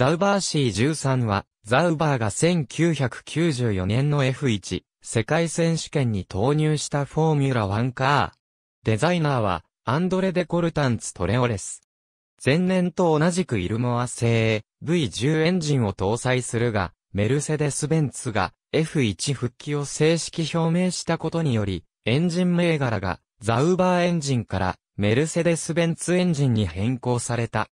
ザウバー C13 は、ザウバーが1994年の F1 世界選手権に投入したフォーミュラ1カー。デザイナーは、アンドレ・デ・コルタンツ・トレオレス。前年と同じくイルモア製 V10 エンジンを搭載するが、メルセデス・ベンツが F1 復帰を正式表明したことにより、エンジン銘柄がザウバーエンジンからメルセデス・ベンツエンジンに変更された。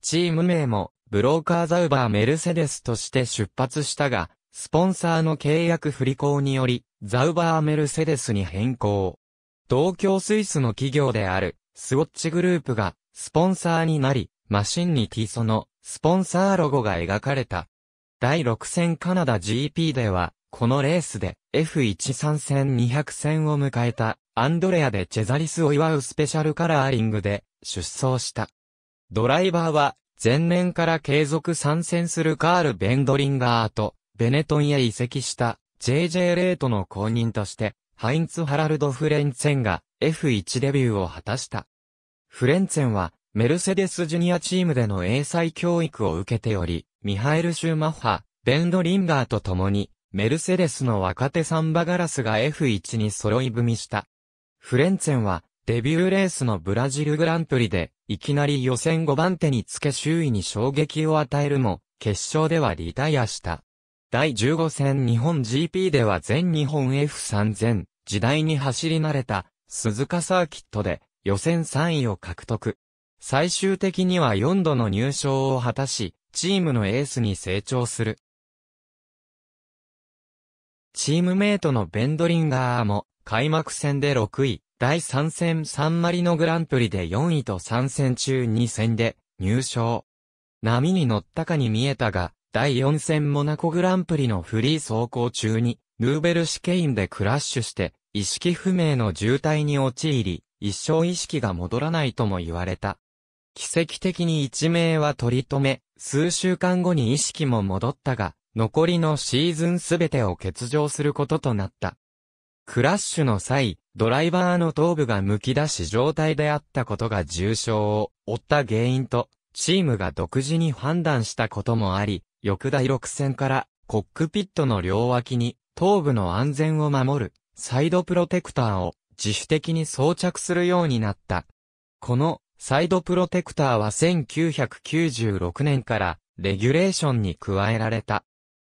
チーム名もブローカーザウバーメルセデスとして出発したが、スポンサーの契約不履行により、ザウバーメルセデスに変更。同郷スイスの企業である、スウォッチグループが、スポンサーになり、マシンに T その、スポンサーロゴが描かれた。第6戦カナダ GP では、このレースで F13 戦200戦を迎えたアンドレアでチェザリスを祝うスペシャルカラーリングで出走した。ドライバーは前年から継続参戦するカール・ベンドリンガーと、ベネトンへ移籍した JJ レートの後任として、ハインツ・ハラルド・フレンツェンが F1 デビューを果たした。フレンツェンは、メルセデスジュニアチームでの英才教育を受けており、ミハエル・シューマッハ、ベンドリンガーと共に、メルセデスの若手サンバガラスが F1 に揃い踏みした。フレンツェンは、デビューレースのブラジルグランプリで、いきなり予選5番手につけ周囲に衝撃を与えるも、決勝ではリタイアした。第15戦日本 GP では全日本 F3000 時代に走り慣れた鈴鹿サーキットで予選3位を獲得。最終的には4度の入賞を果たし、チームのエースに成長する。チームメイトのベンドリンガーも開幕戦で6位、第3戦サンマリノグランプリで4位と3戦中2戦で入賞。波に乗ったかに見えたが、第4戦モナコグランプリのフリー走行中に、ヌーベルシケインでクラッシュして、意識不明の渋滞に陥り、一生意識が戻らないとも言われた。奇跡的に一命は取り留め、数週間後に意識も戻ったが、残りのシーズンすべてを欠場することとなった。クラッシュの際、ドライバーの頭部が剥き出し状態であったことが重傷を負った原因と、チームが独自に判断したこともあり、翌第6戦からコックピットの両脇に頭部の安全を守るサイドプロテクターを自主的に装着するようになった。このサイドプロテクターは1996年からレギュレーションに加えられた。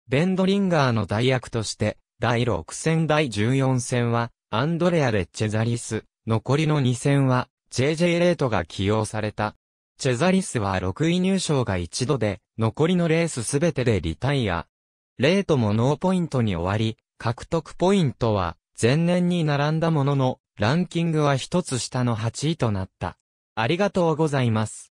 ベンドリンガーの代役として第6戦第14戦は、アンドレア・レッチェザリス、残りの2戦は、JJ レートが起用された。チェザリスは6位入賞が一度で、残りのレースすべてでリタイア。レートもノーポイントに終わり、獲得ポイントは、前年に並んだものの、ランキングは一つ下の8位となった。ありがとうございます。